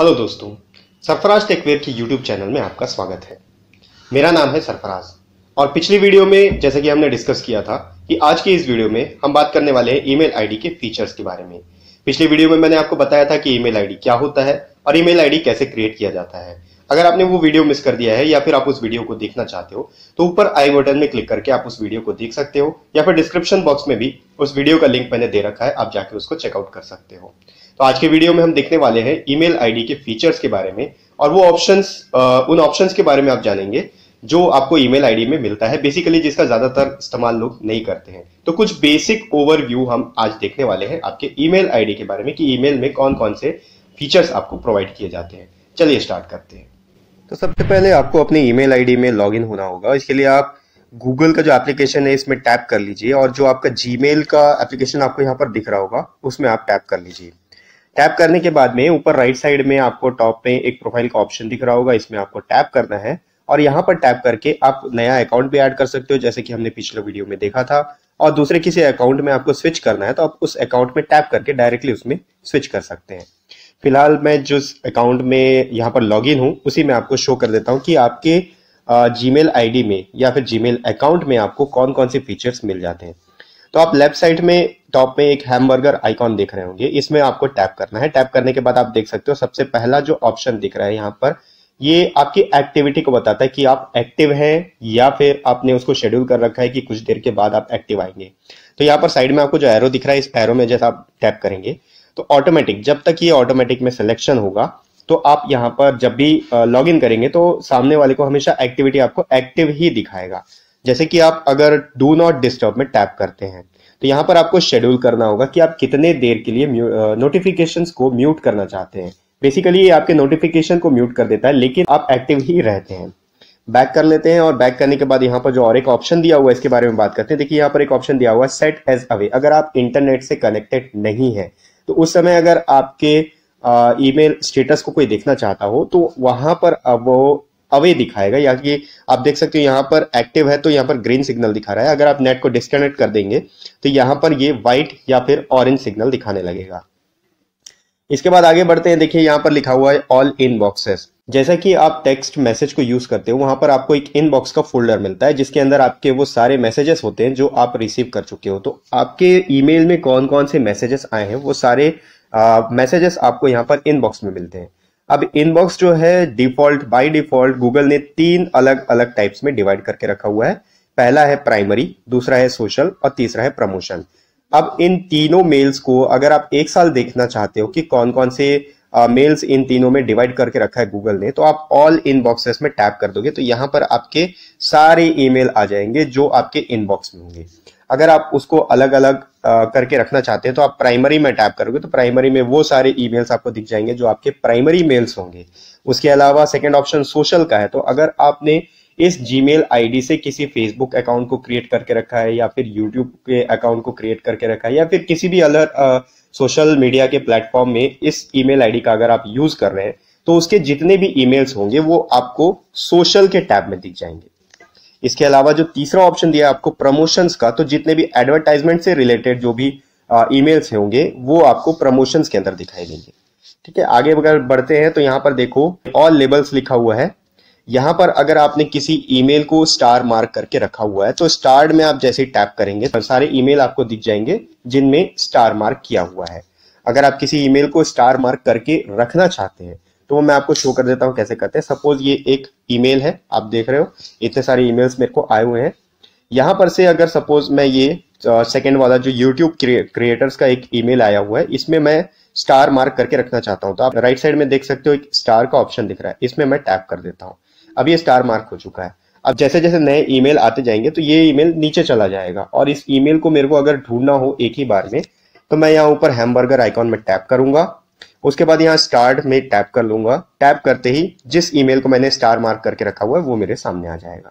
hello दोस्तों सरफराज टेकवेयर की YouTube channel में आपका स्वागत है मेरा नाम है सरफराज और पिछली वीडियो में जैसे कि हमने डिस्कस किया था कि आज के इस वीडियो में हम बात करने वाले हैं ईमेल आईडी के फीचर्स के बारे में पिछली वीडियो में मैंने आपको बताया था कि ईमेल आईडी क्या होता है और ईमेल आईडी कैसे क्रिएट किया जाता है अगर आपने वो वीडियो मिस कर दिया है या फिर आप उस वीडियो को देखना चाहते हो तो ऊपर आई बटन में क्लिक करके आप उस वीडियो को देख सकते हो या फिर डिस्क्रिप्शन बॉक्स में भी उस वीडियो का लिंक मैंने दे रखा है आप जाके उसको चेकआउट कर सकते हो तो आज के वीडियो में हम देखने वाले हैं ईमेल आईडी के फीचर्स के बारे में और वो ऑप्शंस उन ऑप्शंस के बारे में आप जानेंगे जो आपको ईमेल आईडी में मिलता है बेसिकली जिसका ज्यादातर इस्तेमाल लोग नहीं करते हैं तो कुछ बेसिक ओवरव्यू हम आज देखने वाले हैं आपके ई मेल के बारे में कि ई में कौन कौन से फीचर्स आपको प्रोवाइड किए जाते हैं चलिए स्टार्ट करते हैं तो सबसे पहले आपको अपने ईमेल आईडी में लॉगिन होना होगा इसके लिए आप गूगल का जो एप्लीकेशन है इसमें टैप कर लीजिए और जो आपका जीमेल का एप्लीकेशन आपको यहाँ पर दिख रहा होगा उसमें आप टैप कर लीजिए टैप करने के बाद में ऊपर राइट साइड में आपको टॉप में एक प्रोफाइल का ऑप्शन दिख रहा होगा इसमें आपको टैप करना है और यहाँ पर टैप करके आप नया अकाउंट भी ऐड कर सकते हो जैसे कि हमने पिछले वीडियो में देखा था और दूसरे किसी अकाउंट में आपको स्विच करना है तो आप उस अकाउंट में टैप करके डायरेक्टली उसमें स्विच कर सकते हैं फिलहाल मैं जिस अकाउंट में यहाँ पर लॉग इन हूँ उसी में आपको शो कर देता हूँ कि आपके जी मेल में या फिर जी मेल अकाउंट में आपको कौन कौन से फीचर्स मिल जाते हैं तो आप लेफ्ट साइड में टॉप में एक हैमबर्गर आइकॉन देख रहे होंगे इसमें आपको टैप करना है टैप करने के बाद आप देख सकते हो सबसे पहला जो ऑप्शन दिख रहा है यहाँ पर ये आपकी एक्टिविटी को बताता है कि आप एक्टिव हैं या फिर आपने उसको शेड्यूल कर रखा है कि कुछ देर के बाद आप एक्टिव आएंगे तो यहाँ पर साइड में आपको जो एरो दिख रहा है इस एरो में जैसा आप टैप करेंगे तो ऑटोमेटिक जब तक ये ऑटोमेटिक में सिलेक्शन होगा तो आप यहाँ पर जब भी लॉग इन करेंगे तो सामने वाले को हमेशा एक्टिविटी आपको एक्टिव ही दिखाएगा जैसे कि आप अगर डू नॉट डिस्टर्ब में टैप करते हैं तो यहाँ पर आपको शेड्यूल करना होगा कि आप कितने देर के लिए नोटिफिकेशन को म्यूट करना चाहते हैं बेसिकली ये आपके नोटिफिकेशन को म्यूट कर देता है लेकिन आप एक्टिव ही रहते हैं बैक कर लेते हैं और बैक करने के बाद यहाँ पर जो और एक ऑप्शन दिया हुआ है इसके बारे में बात करते हैं देखिए यहाँ पर एक ऑप्शन दिया हुआ है सेट एज अवे अगर आप इंटरनेट से कनेक्टेड नहीं है तो उस समय अगर आपके ईमेल स्टेटस को कोई देखना चाहता हो तो वहां पर वो अवे दिखाएगा या कि आप देख सकते हो यहाँ पर एक्टिव है तो यहाँ पर ग्रीन सिग्नल दिखा रहा है अगर आप नेट को डिस्कनेक्ट कर देंगे तो यहाँ पर ये व्हाइट या फिर ऑरेंज सिग्नल दिखाने लगेगा इसके बाद आगे बढ़ते हैं देखिए यहाँ पर लिखा हुआ है ऑल इन बॉक्सेस जैसा कि आप टेक्स्ट मैसेज को यूज करते हो वहां पर आपको एक इनबॉक्स का फोल्डर मिलता है जिसके अंदर आपके वो सारे मैसेजेस होते हैं जो आप रिसीव कर चुके हो तो आपके ईमेल में कौन कौन से मैसेजेस आए हैं वो सारे मैसेजेस आपको यहाँ पर इनबॉक्स में मिलते हैं अब इनबॉक्स जो है डिफॉल्ट बाय डिफॉल्ट गूगल ने तीन अलग अलग टाइप्स में डिवाइड करके रखा हुआ है पहला है प्राइमरी दूसरा है सोशल और तीसरा है प्रमोशन अब इन तीनों मेल्स को अगर आप एक साल देखना चाहते हो कि कौन कौन से मेल्स इन तीनों में डिवाइड करके रखा है गूगल ने तो आप ऑल इनबॉक्सेस में टैप कर दोगे तो यहां पर आपके सारे ईमेल आ जाएंगे जो आपके इनबॉक्स में होंगे अगर आप उसको अलग अलग करके रखना चाहते हैं तो आप प्राइमरी में टैप करोगे तो प्राइमरी में वो सारे ई आपको दिख जाएंगे जो आपके प्राइमरी मेल्स होंगे उसके अलावा सेकेंड ऑप्शन सोशल का है तो अगर आपने इस जी मेल से किसी फेसबुक अकाउंट को क्रिएट करके रखा है या फिर यूट्यूब के अकाउंट को क्रिएट करके रखा है या फिर किसी भी अलग सोशल मीडिया के प्लेटफॉर्म में इस ईमेल आईडी का अगर आप यूज कर रहे हैं तो उसके जितने भी ईमेल्स होंगे वो आपको सोशल के टैब में दिख जाएंगे इसके अलावा जो तीसरा ऑप्शन दिया आपको प्रमोशंस का तो जितने भी एडवर्टाइजमेंट से रिलेटेड जो भी ईमेल्स होंगे वो आपको प्रमोशंस के अंदर दिखाई देंगे ठीक है आगे अगर बढ़ते हैं तो यहाँ पर देखो ऑल लेबल्स लिखा हुआ है यहाँ पर अगर आपने किसी ईमेल को स्टार मार्क करके रखा हुआ है तो स्टार में आप जैसे टैप करेंगे तो सारे ईमेल आपको दिख जाएंगे जिनमें स्टार मार्क किया हुआ है अगर आप किसी ईमेल को स्टार मार्क करके रखना चाहते हैं तो वो मैं आपको शो कर देता हूँ कैसे करते हैं सपोज ये एक ईमेल है आप देख रहे हो इतने सारे ईमेल्स मेरे को आए हुए हैं यहाँ पर से अगर सपोज मैं ये सेकेंड वाला जो यूट्यूब क्रिएटर्स का एक ई आया हुआ है इसमें मैं स्टार मार्क करके रखना चाहता हूँ तो आप राइट साइड में देख सकते हो एक स्टार का ऑप्शन दिख रहा है इसमें मैं टैप कर देता हूँ अब ये स्टार मार्क हो चुका है अब जैसे जैसे नए ईमेल आते जाएंगे तो ये ईमेल नीचे चला जाएगा और इस ईमेल को मेरे को अगर ढूंढना हो एक ही बार में तो मैं यहाँ ऊपर हैमबर्गर आइकॉन में टैप करूंगा उसके बाद यहाँ स्टार्ट में टैप कर लूंगा टैप करते ही जिस ईमेल को मैंने स्टार मार्क करके रखा हुआ है वो मेरे सामने आ जाएगा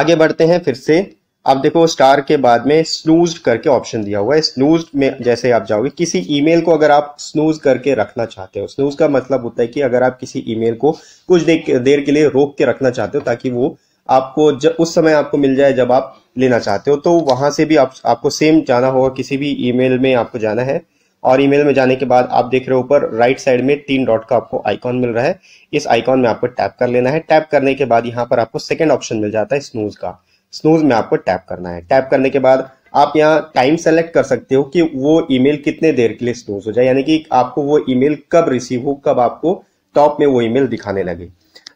आगे बढ़ते हैं फिर से आप देखो स्टार के बाद में स्नूज करके ऑप्शन दिया हुआ है स्नूज में जैसे आप जाओगे किसी ईमेल को अगर आप स्नूज करके रखना चाहते हो स्नूज का मतलब होता है कि अगर आप किसी ईमेल को कुछ देर के लिए रोक के रखना चाहते हो ताकि वो आपको जब उस समय आपको मिल जाए जब आप लेना चाहते हो तो वहां से भी आप, आपको सेम जाना होगा किसी भी ईमेल में आपको जाना है और ईमेल में जाने के बाद आप देख रहे हो ऊपर राइट साइड में तीन डॉट का आपको आइकॉन मिल रहा है इस आइकॉन में आपको टैप कर लेना है टैप करने के बाद यहाँ पर आपको सेकेंड ऑप्शन मिल जाता है स्नूज का स्नूज में आपको टैप करना है टैप करने के बाद आप यहाँ टाइम सेलेक्ट कर सकते हो कि वो ईमेल कितने देर के लिए स्नूज हो जाए यानी कि आपको वो ईमेल कब रिसीव हो कब आपको टॉप में वो ईमेल दिखाने लगे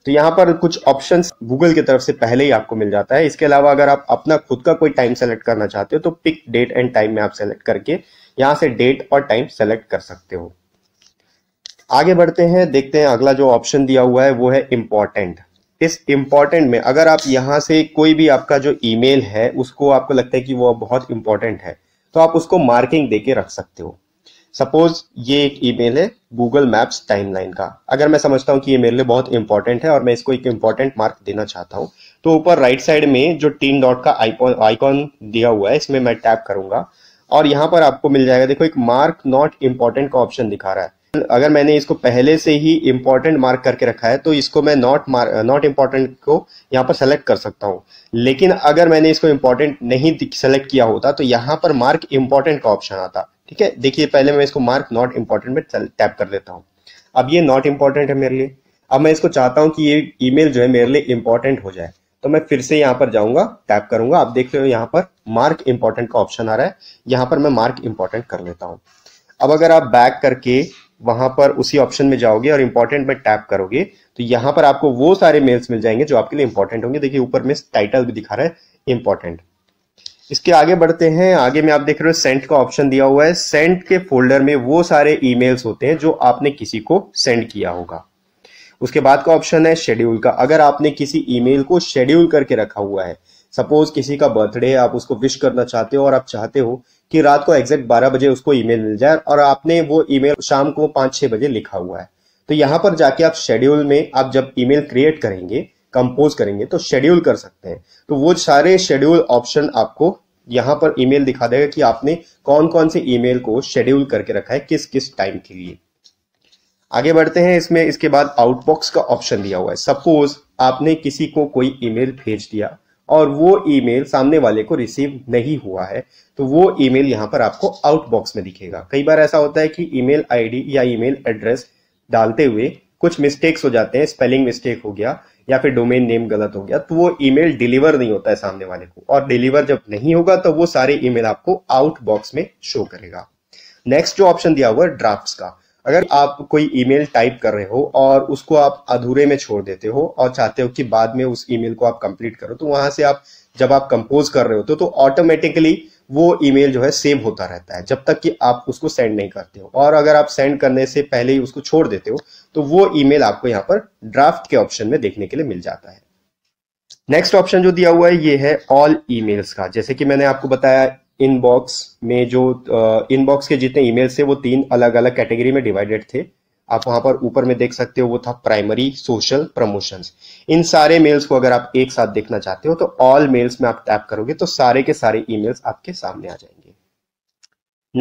तो यहाँ पर कुछ ऑप्शन गूगल की तरफ से पहले ही आपको मिल जाता है इसके अलावा अगर आप अपना खुद का कोई टाइम सेलेक्ट करना चाहते हो तो पिक डेट एंड टाइम में आप सेलेक्ट करके यहां से डेट और टाइम सेलेक्ट कर सकते हो आगे बढ़ते हैं देखते हैं अगला जो ऑप्शन दिया हुआ है वो है इंपॉर्टेंट इस इंपॉर्टेंट में अगर आप यहां से कोई भी आपका जो ईमेल है उसको आपको लगता है कि वो बहुत इंपॉर्टेंट है तो आप उसको मार्किंग दे के रख सकते हो सपोज ये एक ईमेल है गूगल मैप्स टाइमलाइन का अगर मैं समझता हूं कि ये मेरे लिए बहुत इंपॉर्टेंट है और मैं इसको एक इंपॉर्टेंट मार्क देना चाहता हूं तो ऊपर राइट साइड में जो तीन डॉट का आईकॉन आइकॉन दिया हुआ है इसमें मैं टैप करूंगा और यहाँ पर आपको मिल जाएगा देखो एक मार्क नॉट इम्पॉर्टेंट का ऑप्शन दिखा रहा है अगर मैंने इसको पहले से ही इम्पोर्टेंट मार्क करके रखा है तो इसको मैं नॉट नॉट इम्पोर्टेंट को यहाँ पर सेलेक्ट कर सकता हूँ लेकिन अगर मैंने इसको इम्पोर्टेंट नहीं सेलेक्ट किया होता तो यहाँ पर मार्क इम्पोर्टेंट का ऑप्शन आता ठीक है देखिए पहले मैं इसको मार्क नॉट इम्पोर्टेंट में टैप कर देता हूँ अब ये नॉट इम्पोर्टेंट है मेरे लिए अब मैं इसको चाहता हूँ कि ये ईमेल जो है मेरे लिए इम्पोर्टेंट हो जाए तो मैं फिर से यहाँ पर जाऊंगा टैप करूंगा आप देख रहे हो यहाँ पर मार्क इंपॉर्टेंट का ऑप्शन आ रहा है यहाँ पर मैं मार्क इंपॉर्टेंट कर लेता हूँ अब अगर आप बैक करके वहां पर उसी ऑप्शन में जाओगे और इंपॉर्टेंट में टैप करोगे तो यहाँ पर आपको वो सारे मेल्स मिल जाएंगे जो आपके लिए इंपॉर्टेंट होंगे देखिए ऊपर में टाइटल भी दिखा रहा है इंपॉर्टेंट इसके आगे बढ़ते हैं आगे में आप देख रहे हो सेंट का ऑप्शन दिया हुआ है सेंट के फोल्डर में वो सारे ईमेल्स होते हैं जो आपने किसी को सेंड किया होगा उसके बाद का ऑप्शन है शेड्यूल का अगर आपने किसी ईमेल को शेड्यूल करके रखा हुआ है सपोज किसी का बर्थडे आप उसको विश करना चाहते हो और आप चाहते हो कि रात को एग्जैक्ट 12 बजे उसको ईमेल मिल जाए और आपने वो ईमेल शाम को पाँच छः बजे लिखा हुआ है तो यहाँ पर जाके आप शेड्यूल में आप जब ईमेल क्रिएट करेंगे कंपोज करेंगे तो शेड्यूल कर सकते हैं तो वो सारे शेड्यूल ऑप्शन आपको यहाँ पर ईमेल दिखा देगा कि आपने कौन कौन से ईमेल को शेड्यूल करके रखा है किस किस टाइम के लिए आगे बढ़ते हैं इसमें इसके बाद आउटबॉक्स का ऑप्शन दिया हुआ है सपोज आपने किसी को कोई ईमेल भेज दिया और वो ईमेल सामने वाले को रिसीव नहीं हुआ है तो वो ईमेल यहाँ पर आपको आउटबॉक्स में दिखेगा कई बार ऐसा होता है कि ईमेल आईडी या ईमेल एड्रेस डालते हुए कुछ मिस्टेक्स हो जाते हैं स्पेलिंग मिस्टेक हो गया या फिर डोमेन नेम गलत हो गया तो वो ईमेल डिलीवर नहीं होता है सामने वाले को और डिलीवर जब नहीं होगा तो वो सारे ईमेल आपको आउटबॉक्स में शो करेगा नेक्स्ट जो ऑप्शन दिया हुआ है ड्राफ्ट का अगर आप कोई ईमेल टाइप कर रहे हो और उसको आप अधूरे में छोड़ देते हो और चाहते हो कि बाद में उस ईमेल को आप कंप्लीट करो तो वहां से आप जब आप कंपोज कर रहे होते हो तो ऑटोमेटिकली वो ईमेल जो है सेव होता रहता है जब तक कि आप उसको सेंड नहीं करते हो और अगर आप सेंड करने से पहले ही उसको छोड़ देते हो तो वो ईमेल आपको यहाँ पर ड्राफ्ट के ऑप्शन में देखने के लिए मिल जाता है नेक्स्ट ऑप्शन जो दिया हुआ है ये है ऑल ईमेल्स का जैसे कि मैंने आपको बताया इनबॉक्स में जो इनबॉक्स के जितने ईमेल्स थे वो तीन अलग अलग कैटेगरी में डिवाइडेड थे आप वहां पर ऊपर में देख सकते हो वो था प्राइमरी सोशल प्रमोशन इन सारे मेल्स को अगर आप एक साथ देखना चाहते हो तो ऑल मेल्स में आप टैप करोगे तो सारे के सारे ईमेल्स आपके सामने आ जाएंगे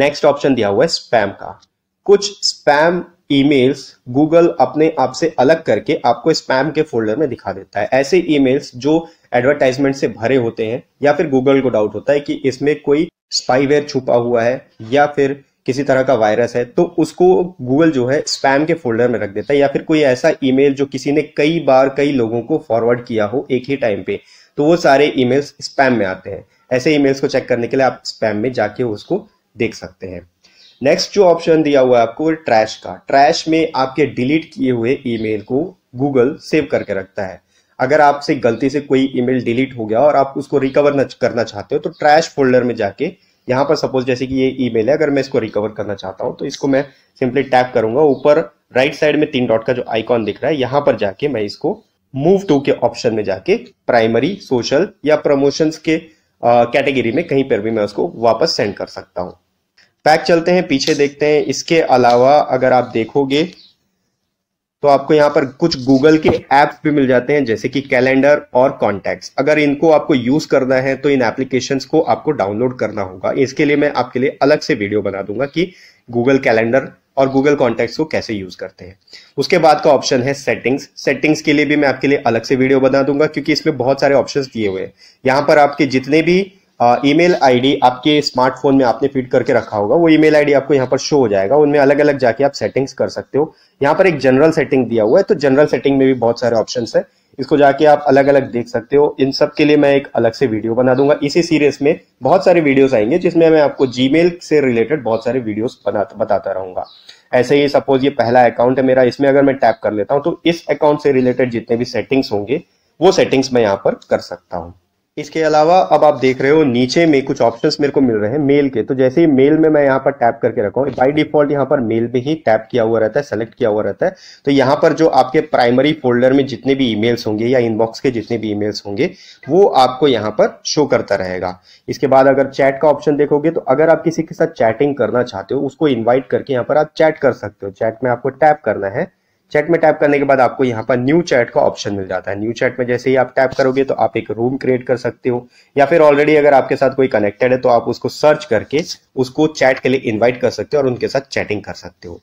नेक्स्ट ऑप्शन दिया हुआ है स्पैम का कुछ स्पैम ईमेल्स गूगल अपने आप से अलग करके आपको स्पैम के फोल्डर में दिखा देता है ऐसे ईमेल्स जो एडवर्टाइजमेंट से भरे होते हैं या फिर गूगल को डाउट होता है कि इसमें कोई स्पाईवेयर छुपा हुआ है या फिर किसी तरह का वायरस है तो उसको गूगल जो है स्पैम के फोल्डर में रख देता है या फिर कोई ऐसा ईमेल जो किसी ने कई बार कई लोगों को फॉरवर्ड किया हो एक ही टाइम पे तो वो सारे ईमेल्स स्पैम में आते हैं ऐसे ईमेल्स को चेक करने के लिए आप स्पैम में जाके उसको देख सकते हैं नेक्स्ट जो ऑप्शन दिया हुआ है आपको ट्रैश का ट्रैश में आपके डिलीट किए हुए ईमेल को गूगल सेव करके रखता है अगर आपसे गलती से कोई ईमेल डिलीट हो गया और आप उसको रिकवर करना चाहते हो तो ट्रैश फोल्डर में जाके यहाँ पर सपोज जैसे कि ये ईमेल है अगर मैं इसको रिकवर करना चाहता हूँ तो इसको मैं सिंपली टैप करूंगा ऊपर राइट साइड में तीन डॉट का जो आइकॉन दिख रहा है यहां पर जाके मैं इसको मूव टू के ऑप्शन में जाके प्राइमरी सोशल या प्रमोशंस के कैटेगरी में कहीं पर भी मैं उसको वापस सेंड कर सकता हूँ बैक चलते हैं पीछे देखते हैं इसके अलावा अगर आप देखोगे तो आपको यहां पर कुछ गूगल के ऐप्स भी मिल जाते हैं जैसे कि कैलेंडर और कॉन्टैक्ट्स अगर इनको आपको यूज करना है तो इन एप्लीकेशंस को आपको डाउनलोड करना होगा इसके लिए मैं आपके लिए अलग से वीडियो बना दूंगा कि गूगल कैलेंडर और गूगल कॉन्टैक्ट्स को कैसे यूज करते हैं उसके बाद का ऑप्शन है सेटिंग्स सेटिंग्स के लिए भी मैं आपके लिए अलग से वीडियो बना दूंगा क्योंकि इसमें बहुत सारे ऑप्शन दिए हुए हैं यहां पर आपके जितने भी ईमेल आईडी आपके स्मार्टफोन में आपने फीड करके रखा होगा वो ईमेल आईडी आपको यहाँ पर शो हो जाएगा उनमें अलग अलग जाके आप सेटिंग्स कर सकते हो यहाँ पर एक जनरल सेटिंग दिया हुआ है तो जनरल सेटिंग में भी बहुत सारे ऑप्शन है इसको जाके आप अलग अलग देख सकते हो इन सब के लिए मैं एक अलग से वीडियो बना दूंगा इसी सीरीज में बहुत सारे वीडियोस आएंगे जिसमें मैं आपको जीमेल से रिलेटेड बहुत सारे वीडियोस बना बताता रहूंगा ऐसे ही सपोज ये पहला अकाउंट है मेरा इसमें अगर मैं टैप कर लेता हूँ तो इस अकाउंट से रिलेटेड जितने भी सेटिंग्स होंगे वो सेटिंग्स मैं यहाँ पर कर सकता हूँ इसके अलावा अब आप देख रहे हो नीचे में कुछ ऑप्शंस मेरे को मिल रहे हैं मेल के तो जैसे ही मेल में मैं यहाँ पर टैप करके रखा हूँ बाई डिफॉल्ट यहाँ पर मेल पे ही टैप किया हुआ रहता है सेलेक्ट किया हुआ रहता है तो यहाँ पर जो आपके प्राइमरी फोल्डर में जितने भी ईमेल्स होंगे या इनबॉक्स के जितने भी ईमेल्स होंगे वो आपको यहाँ पर शो करता रहेगा इसके बाद अगर चैट का ऑप्शन देखोगे तो अगर आप किसी के साथ चैटिंग करना चाहते हो उसको इन्वाइट करके यहाँ पर आप चैट कर सकते हो चैट में आपको टैप करना है चैट में टाइप करने के बाद आपको यहाँ पर न्यू चैट का ऑप्शन मिल जाता है न्यू चैट में जैसे ही आप टाइप करोगे तो आप एक रूम क्रिएट कर सकते हो या फिर ऑलरेडी अगर आपके साथ कोई कनेक्टेड है तो आप उसको सर्च करके उसको चैट के लिए इन्वाइट कर सकते हो और उनके साथ चैटिंग कर सकते हो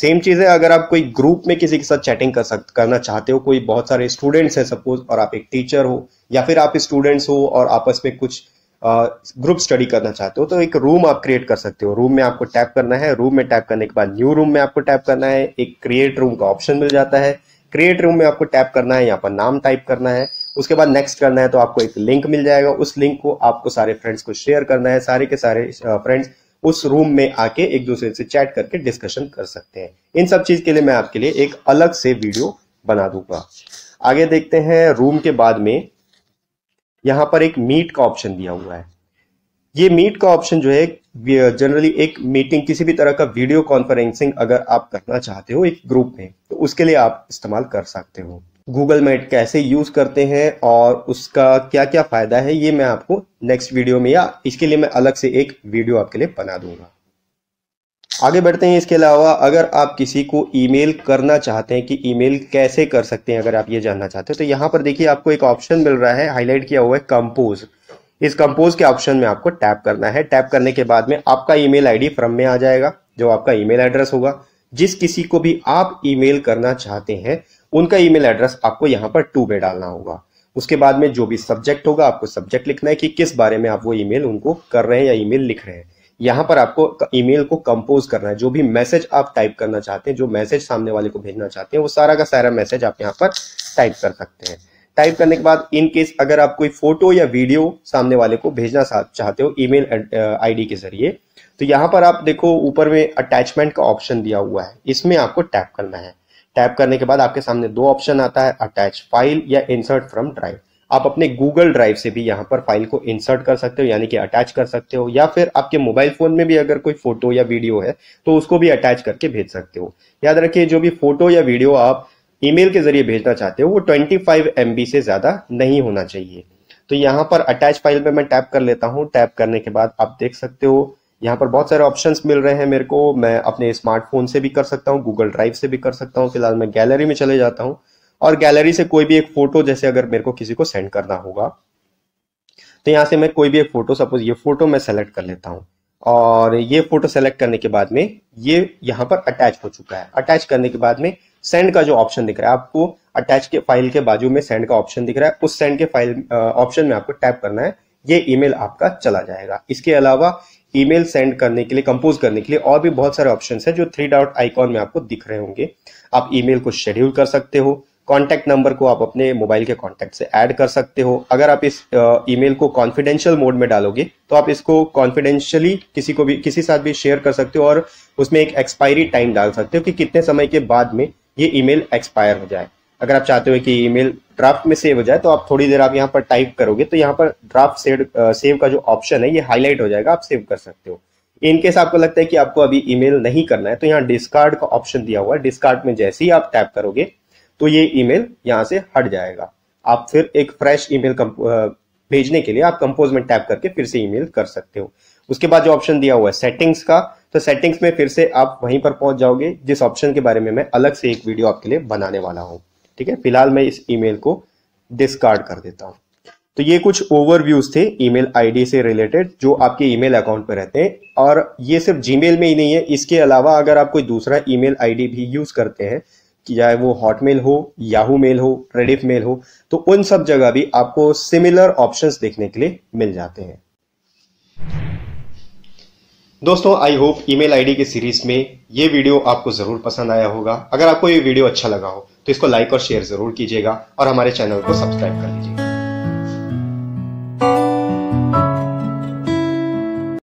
सेम चीज़ है अगर आप कोई ग्रुप में किसी के साथ चैटिंग कर सक करना चाहते हो कोई बहुत सारे स्टूडेंट्स हैं सपोज और आप एक टीचर हो या फिर आप स्टूडेंट्स हो और आपस में कुछ ग्रुप स्टडी करना चाहते हो तो एक रूम आप क्रिएट कर सकते हो रूम में आपको टैप करना है रूम में टैप करने के बाद न्यू रूम में आपको टैप करना है एक क्रिएट रूम का ऑप्शन मिल जाता है क्रिएट रूम में आपको टैप करना है यहाँ पर नाम टाइप करना है उसके बाद नेक्स्ट करना है तो आपको एक लिंक मिल जाएगा उस लिंक को आपको सारे फ्रेंड्स को शेयर करना है सारे के सारे फ्रेंड्स उस रूम में आके एक दूसरे से चैट करके डिस्कशन कर सकते हैं इन सब चीज के लिए मैं आपके लिए एक अलग से वीडियो बना दूंगा आगे देखते हैं रूम के बाद में यहाँ पर एक मीट का ऑप्शन दिया हुआ है ये मीट का ऑप्शन जो है जनरली एक मीटिंग किसी भी तरह का वीडियो कॉन्फ्रेंसिंग अगर आप करना चाहते हो एक ग्रुप में तो उसके लिए आप इस्तेमाल कर सकते हो गूगल मेट कैसे यूज करते हैं और उसका क्या क्या फायदा है ये मैं आपको नेक्स्ट वीडियो में या इसके लिए मैं अलग से एक वीडियो आपके लिए बना दूंगा आगे बढ़ते हैं इसके अलावा अगर आप किसी को ईमेल करना चाहते हैं कि ईमेल कैसे कर सकते हैं अगर आप ये जानना चाहते हैं तो यहाँ पर देखिए आपको एक ऑप्शन मिल रहा है हाईलाइट किया हुआ है कंपोज इस कंपोज के ऑप्शन में आपको टैप करना है टैप करने के बाद में आपका ई मेल फ्रॉम में आ जाएगा जो आपका ई एड्रेस होगा जिस किसी को भी आप ई करना चाहते हैं उनका ई एड्रेस आपको यहाँ पर टू में डालना होगा उसके बाद में जो भी सब्जेक्ट होगा आपको सब्जेक्ट लिखना है कि किस बारे में आप वो ईमेल उनको कर रहे हैं या ईमेल लिख रहे हैं यहां पर आपको ईमेल को कंपोज करना है जो भी मैसेज आप टाइप करना चाहते हैं जो मैसेज सामने वाले को भेजना चाहते हैं वो सारा का सारा मैसेज आप यहाँ पर टाइप कर सकते हैं टाइप करने के बाद इन केस अगर आप कोई फोटो या वीडियो सामने वाले को भेजना चाहते हो ईमेल आईडी uh, के जरिए तो यहाँ पर आप देखो ऊपर में अटैचमेंट का ऑप्शन दिया हुआ है इसमें आपको टैप करना है टैप करने के बाद आपके सामने दो ऑप्शन आता है अटैच फाइल या इंसर्ट फ्रॉम ड्राइव आप अपने गूगल ड्राइव से भी यहाँ पर फाइल को इंसर्ट कर सकते हो यानी कि अटैच कर सकते हो या फिर आपके मोबाइल फोन में भी अगर कोई फोटो या वीडियो है तो उसको भी अटैच करके भेज सकते हो याद रखिए जो भी फोटो या वीडियो आप ईमेल के जरिए भेजना चाहते हो वो 25 फाइव से ज्यादा नहीं होना चाहिए तो यहाँ पर अटैच फाइल पर मैं टैप कर लेता हूँ टैप करने के बाद आप देख सकते हो यहाँ पर बहुत सारे ऑप्शंस मिल रहे हैं मेरे को मैं अपने स्मार्टफोन से भी कर सकता हूँ गूगल ड्राइव से भी कर सकता हूँ फिलहाल मैं गैलरी में चले जाता हूँ और गैलरी से कोई भी एक फोटो जैसे अगर मेरे को किसी को सेंड करना होगा तो यहां से मैं कोई भी एक फोटो सपोज ये फोटो मैं सेलेक्ट कर लेता हूँ और ये फोटो सेलेक्ट करने के बाद में ये यहां पर अटैच हो चुका है अटैच करने के बाद में सेंड का जो ऑप्शन दिख रहा है आपको अटैच के फाइल के बाजू में सेंड का ऑप्शन दिख रहा है उस सेंड के फाइल ऑप्शन में आपको टैप करना है ये ईमेल आपका चला जाएगा इसके अलावा ईमेल सेंड करने के लिए कंपोज करने के लिए और भी बहुत सारे ऑप्शन है जो थ्री डॉट आइकॉन में आपको दिख रहे होंगे आप ईमेल को शेड्यूल कर सकते हो कॉन्टैक्ट नंबर को आप अपने मोबाइल के कॉन्टैक्ट से ऐड कर सकते हो अगर आप इस ईमेल को कॉन्फिडेंशियल मोड में डालोगे तो आप इसको कॉन्फिडेंशियली किसी को भी किसी साथ भी शेयर कर सकते हो और उसमें एक एक्सपायरी टाइम डाल सकते हो कि कितने समय के बाद में ये ईमेल एक्सपायर हो जाए अगर आप चाहते हो कि ईमेल ड्राफ्ट में सेव हो जाए तो आप थोड़ी देर आप यहाँ पर टाइप करोगे तो यहाँ पर ड्राफ्ट सेव सेव का जो ऑप्शन है ये हाईलाइट हो जाएगा आप सेव कर सकते हो इनकेस आपको लगता है कि आपको अभी ईमेल नहीं करना है तो यहाँ डिस्कार्ड का ऑप्शन दिया हुआ है डिस्कार्ड में जैसे ही आप टैप करोगे तो ये ईमेल यहाँ से हट जाएगा आप फिर एक फ्रेश ईमेल भेजने के लिए आप कंपोज में टैप करके फिर से ईमेल कर सकते हो उसके बाद जो ऑप्शन दिया हुआ है सेटिंग्स का तो सेटिंग्स में फिर से आप वहीं पर पहुंच जाओगे जिस ऑप्शन के बारे में मैं अलग से एक वीडियो आपके लिए बनाने वाला हूं ठीक है फिलहाल मैं इस ईमेल को डिस्कार्ड कर देता हूं तो ये कुछ ओवरव्यूज थे ईमेल आईडी से रिलेटेड जो आपके ईमेल अकाउंट पर रहते हैं और ये सिर्फ जीमेल में ही नहीं है इसके अलावा अगर आप कोई दूसरा ईमेल आईडी भी यूज करते हैं चाहे वो हॉटमेल हो याहू मेल हो रेडिफ मेल हो तो उन सब जगह भी आपको सिमिलर ऑप्शंस देखने के लिए मिल जाते हैं दोस्तों आई होप ईमेल आईडी की सीरीज में ये वीडियो आपको ज़रूर पसंद आया होगा अगर आपको ये वीडियो अच्छा लगा हो तो इसको लाइक और शेयर ज़रूर कीजिएगा और हमारे चैनल को सब्सक्राइब कर लीजिएगा